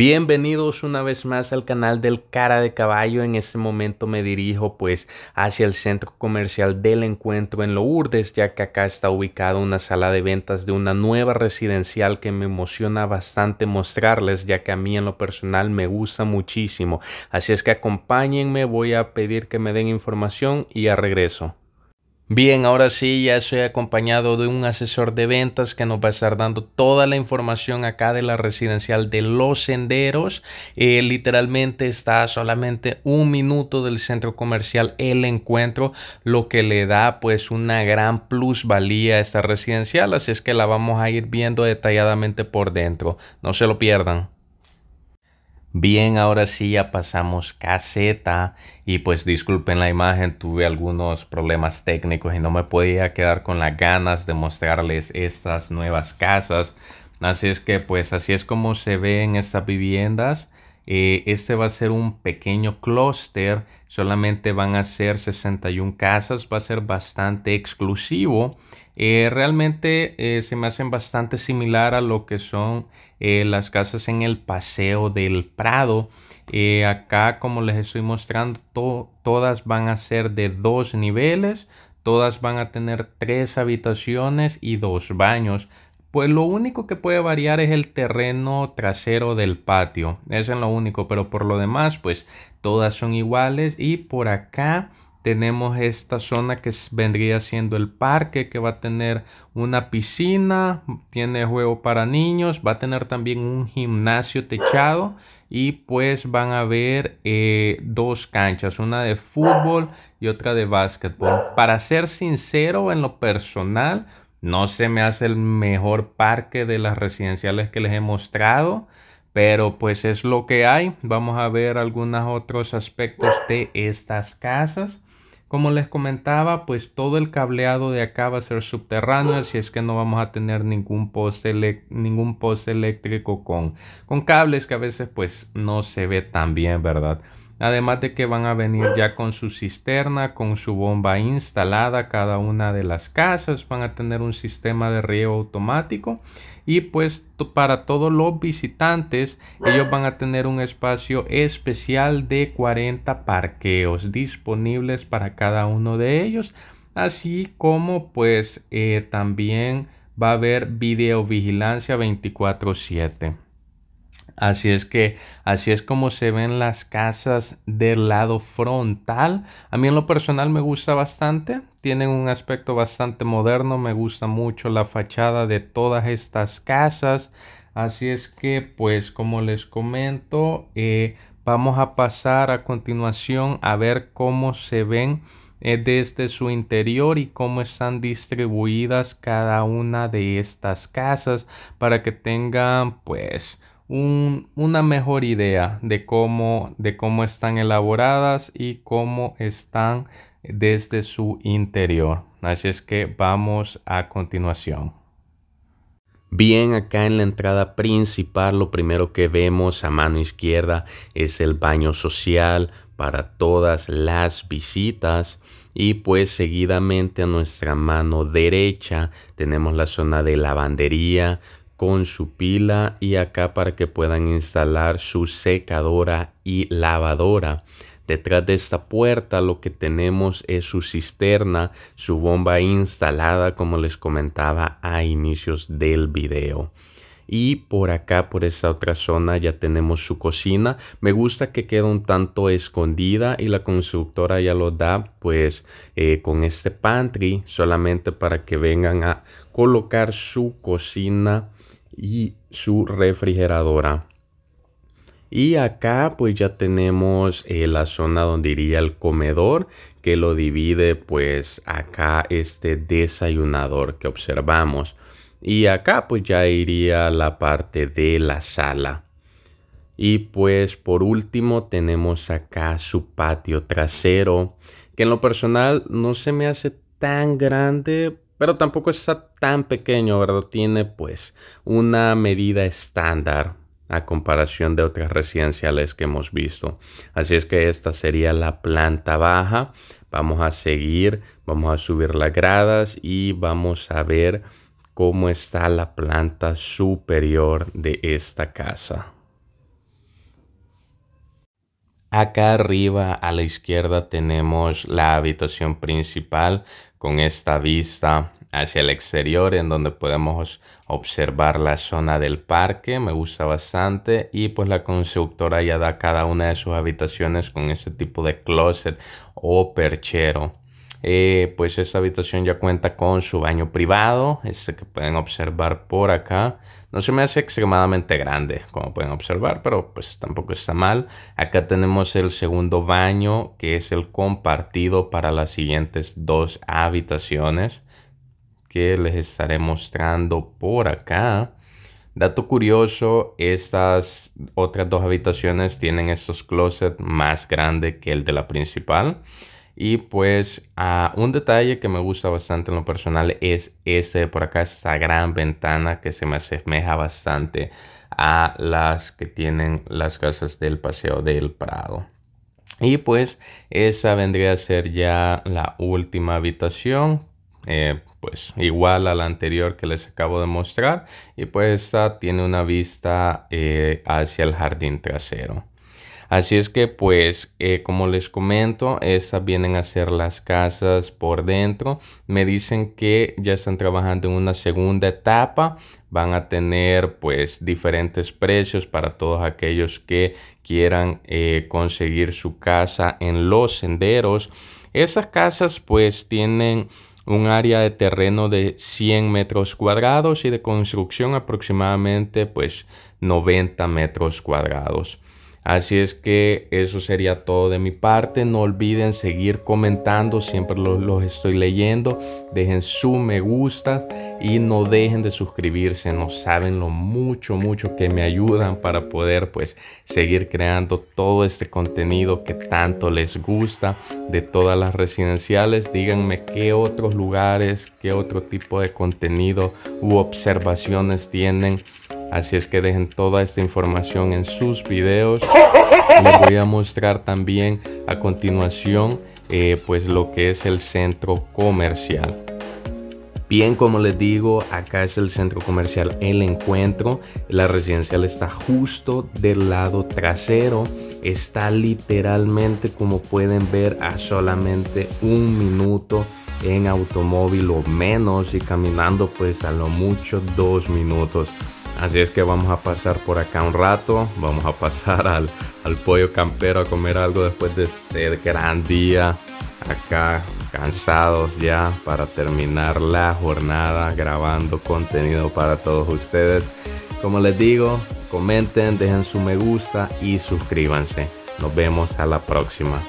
Bienvenidos una vez más al canal del Cara de Caballo. En este momento me dirijo pues hacia el centro comercial del encuentro en Lourdes, ya que acá está ubicada una sala de ventas de una nueva residencial que me emociona bastante mostrarles, ya que a mí en lo personal me gusta muchísimo. Así es que acompáñenme, voy a pedir que me den información y a regreso. Bien, ahora sí, ya estoy acompañado de un asesor de ventas que nos va a estar dando toda la información acá de la residencial de Los Senderos. Eh, literalmente está solamente un minuto del centro comercial El Encuentro, lo que le da pues una gran plusvalía a esta residencial, así es que la vamos a ir viendo detalladamente por dentro. No se lo pierdan. Bien, ahora sí ya pasamos caseta y pues disculpen la imagen, tuve algunos problemas técnicos y no me podía quedar con las ganas de mostrarles estas nuevas casas. Así es que pues así es como se ven estas viviendas. Eh, este va a ser un pequeño clúster, solamente van a ser 61 casas, va a ser bastante exclusivo. Eh, realmente eh, se me hacen bastante similar a lo que son eh, las casas en el Paseo del Prado. acá, como les estoy mostrando, todas van a ser de dos niveles. Todas van a tener tres habitaciones y dos baños. Pues lo único que puede variar es el terreno trasero del patio. Eso es lo único, pero por lo demás, pues todas son iguales. Y por acá tenemos esta zona que vendría siendo el parque, que va a tener una piscina, tiene juego para niños, va a tener también un gimnasio techado y pues van a haber eh, dos canchas, una de fútbol y otra de básquetbol. Para ser sincero en lo personal, no se me hace el mejor parque de las residenciales que les he mostrado. Pero pues es lo que hay. Vamos a ver algunos otros aspectos de estas casas. Como les comentaba, pues todo el cableado de acá va a ser subterráneo, así es que no vamos a tener ningún poste, ningún poste eléctrico con, con cables que a veces pues no se ve tan bien, ¿verdad? Además de que van a venir ya con su cisterna, con su bomba instalada cada una de las casas, van a tener un sistema de riego automático y pues para todos los visitantes ellos van a tener un espacio especial de 40 parqueos disponibles para cada uno de ellos, así como pues eh, también va a haber videovigilancia 24/7. Así es que así es como se ven las casas del lado frontal. A mí en lo personal me gusta bastante. Tienen un aspecto bastante moderno. Me gusta mucho la fachada de todas estas casas. Así es que pues como les comento eh, vamos a pasar a continuación a ver cómo se ven eh, desde su interior y cómo están distribuidas cada una de estas casas para que tengan pues una mejor idea de cómo, de cómo están elaboradas y cómo están desde su interior. Así es que vamos a continuación. Bien, acá en la entrada principal lo primero que vemos a mano izquierda es el baño social para todas las visitas y pues seguidamente a nuestra mano derecha tenemos la zona de lavandería, con su pila y acá para que puedan instalar su secadora y lavadora. Detrás de esta puerta lo que tenemos es su cisterna, su bomba instalada como les comentaba a inicios del video. Y por acá, por esta otra zona, ya tenemos su cocina. Me gusta que queda un tanto escondida y la constructora ya lo da pues eh, con este pantry solamente para que vengan a colocar su cocina y su refrigeradora. Y acá pues ya tenemos eh, la zona donde iría el comedor que lo divide pues acá este desayunador que observamos. Y acá pues ya iría la parte de la sala. Y pues por último tenemos acá su patio trasero que en lo personal no se me hace tan grande pero tampoco está tan pequeño, ¿verdad? Tiene pues una medida estándar a comparación de otras residenciales que hemos visto. Así es que esta sería la planta baja. Vamos a seguir, vamos a subir las gradas y vamos a ver cómo está la planta superior de esta casa. Acá arriba a la izquierda tenemos la habitación principal con esta vista hacia el exterior en donde podemos observar la zona del parque, me gusta bastante y pues la constructora ya da cada una de sus habitaciones con este tipo de closet o perchero eh, pues esta habitación ya cuenta con su baño privado, ese que pueden observar por acá. No se me hace extremadamente grande, como pueden observar, pero pues tampoco está mal. Acá tenemos el segundo baño, que es el compartido para las siguientes dos habitaciones, que les estaré mostrando por acá. Dato curioso, estas otras dos habitaciones tienen estos closets más grandes que el de la principal. Y pues un detalle que me gusta bastante en lo personal es ese por acá, esta gran ventana que se me asemeja bastante a las que tienen las casas del Paseo del Prado. Y pues esa vendría a ser ya la última habitación, eh, pues igual a la anterior que les acabo de mostrar. Y pues esta tiene una vista eh, hacia el jardín trasero. Así es que pues eh, como les comento, estas vienen a ser las casas por dentro. Me dicen que ya están trabajando en una segunda etapa. Van a tener pues diferentes precios para todos aquellos que quieran eh, conseguir su casa en los senderos. Esas casas pues tienen un área de terreno de 100 metros cuadrados y de construcción aproximadamente pues 90 metros cuadrados. Así es que eso sería todo de mi parte. No olviden seguir comentando, siempre los, estoy leyendo. Dejen su me gusta y no dejen de suscribirse. No saben lo mucho, mucho que me ayudan para poder pues seguir creando todo este contenido que tanto les gusta de todas las residenciales. Díganme qué otros lugares, qué otro tipo de contenido u observaciones tienen Así es que dejen toda esta información en sus videos. Les voy a mostrar también a continuación eh, pues lo que es el centro comercial. Bien, como les digo, acá es el centro comercial El Encuentro. La residencial está justo del lado trasero. Está literalmente, como pueden ver, a solamente un minuto en automóvil o menos y caminando pues a lo mucho dos minutos. Así es que vamos a pasar por acá un rato, vamos a pasar al, pollo campero a comer algo después de este gran día acá cansados ya para terminar la jornada grabando contenido para todos ustedes. Como les digo, comenten, dejen su me gusta y suscríbanse. Nos vemos a la próxima.